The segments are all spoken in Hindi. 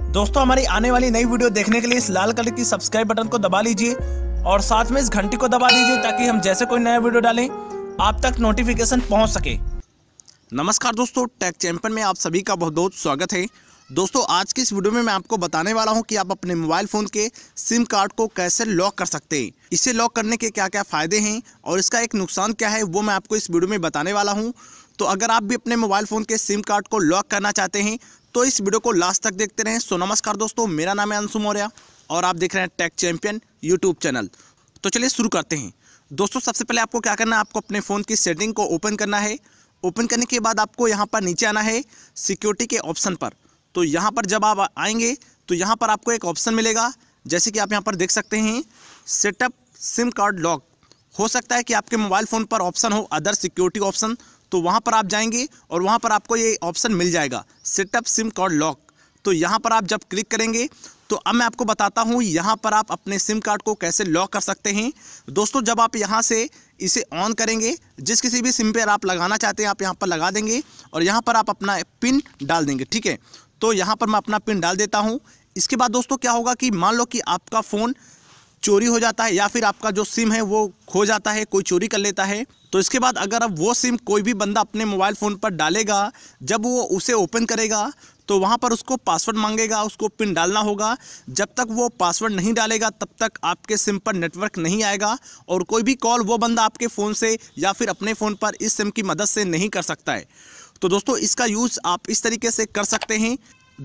दोस्तों हमारी आने वाली नई वीडियो देखने के लिए इस लाल कलर की सब्सक्राइब बटन को दबा लीजिए और साथ में इस घंटी को दबा दीजिए ताकि हम जैसे कोई नया वीडियो डालें आप तक नोटिफिकेशन पहुंच सके नमस्कार दोस्तों टेक चैंपियन में आप सभी का बहुत बहुत स्वागत है दोस्तों आज की इस वीडियो में मैं आपको बताने वाला हूं कि आप अपने मोबाइल फ़ोन के सिम कार्ड को कैसे लॉक कर सकते हैं इसे लॉक करने के क्या क्या फ़ायदे हैं और इसका एक नुकसान क्या है वो मैं आपको इस वीडियो में बताने वाला हूं तो अगर आप भी अपने मोबाइल फ़ोन के सिम कार्ड को लॉक करना चाहते हैं तो इस वीडियो को लास्ट तक देखते रहें सो नमस्कार दोस्तों मेरा नाम है अंशु मौर्य और आप देख रहे हैं टेक चैंपियन यूट्यूब चैनल तो चलिए शुरू करते हैं दोस्तों सबसे पहले आपको क्या करना है आपको अपने फ़ोन की सेटिंग को ओपन करना है ओपन करने के बाद आपको यहाँ पर नीचे आना है सिक्योरिटी के ऑप्शन पर तो यहाँ पर जब आप आएंगे तो यहाँ पर आपको एक ऑप्शन मिलेगा जैसे कि आप यहाँ पर देख सकते हैं सेटअप सिम कार्ड लॉक हो सकता है कि आपके मोबाइल फ़ोन पर ऑप्शन हो अदर सिक्योरिटी ऑप्शन तो वहाँ पर आप जाएंगे और वहाँ पर आपको ये ऑप्शन मिल जाएगा सेटअप सिम कार्ड लॉक तो यहाँ पर आप जब क्लिक करेंगे तो अब मैं आपको बताता हूँ यहाँ पर आप अपने सिम कार्ड को कैसे लॉक कर सकते हैं दोस्तों जब आप यहाँ से इसे ऑन करेंगे जिस किसी भी सिम पर आप लगाना चाहते हैं आप यहाँ पर लगा देंगे और यहाँ पर आप अपना पिन डाल देंगे ठीक है तो यहाँ पर मैं अपना पिन डाल देता हूँ इसके बाद दोस्तों क्या होगा कि मान लो कि आपका फ़ोन चोरी हो जाता है या फिर आपका जो सिम है वो खो जाता है कोई चोरी कर लेता है तो इसके बाद अगर अब वो सिम कोई भी बंदा अपने मोबाइल फ़ोन पर डालेगा जब वो उसे ओपन करेगा तो वहाँ पर उसको पासवर्ड मांगेगा उसको पिन डालना होगा जब तक वो पासवर्ड नहीं डालेगा तब तक आपके सिम पर नेटवर्क नहीं आएगा और कोई भी कॉल वो बंदा आपके फ़ोन से या फिर अपने फ़ोन पर इस सिम की मदद से नहीं कर सकता है तो दोस्तों इसका यूज़ आप इस तरीके से कर सकते हैं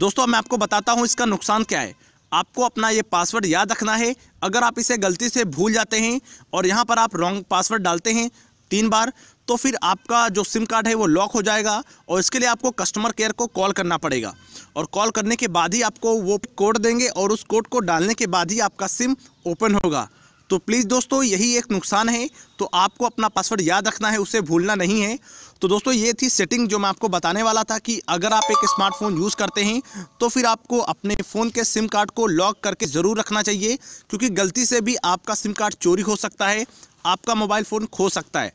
दोस्तों मैं आपको बताता हूँ इसका नुकसान क्या है आपको अपना ये पासवर्ड याद रखना है अगर आप इसे गलती से भूल जाते हैं और यहाँ पर आप रॉन्ग पासवर्ड डालते हैं तीन बार तो फिर आपका जो सिम कार्ड है वो लॉक हो जाएगा और इसके लिए आपको कस्टमर केयर को कॉल करना पड़ेगा और कॉल करने के बाद ही आपको वो कोड देंगे और उस कोड को डालने के बाद ही आपका सिम ओपन होगा तो प्लीज़ दोस्तों यही एक नुकसान है तो आपको अपना पासवर्ड याद रखना है उसे भूलना नहीं है तो दोस्तों ये थी सेटिंग जो मैं आपको बताने वाला था कि अगर आप एक स्मार्टफोन यूज़ करते हैं तो फिर आपको अपने फ़ोन के सिम कार्ड को लॉक करके ज़रूर रखना चाहिए क्योंकि गलती से भी आपका सिम कार्ड चोरी हो सकता है आपका मोबाइल फ़ोन खो सकता है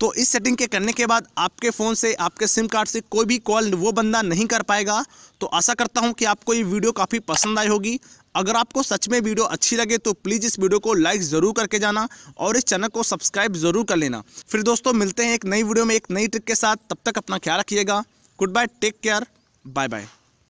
तो इस सेटिंग के करने के बाद आपके फ़ोन से आपके सिम कार्ड से कोई भी कॉल वो बंदा नहीं कर पाएगा तो आशा करता हूँ कि आपको ये वीडियो काफ़ी पसंद आई होगी अगर आपको सच में वीडियो अच्छी लगे तो प्लीज़ इस वीडियो को लाइक ज़रूर करके जाना और इस चैनल को सब्सक्राइब ज़रूर कर लेना फिर दोस्तों मिलते हैं एक नई वीडियो में एक नई ट्रिक के साथ तब तक अपना ख्याल रखिएगा good bye take care bye bye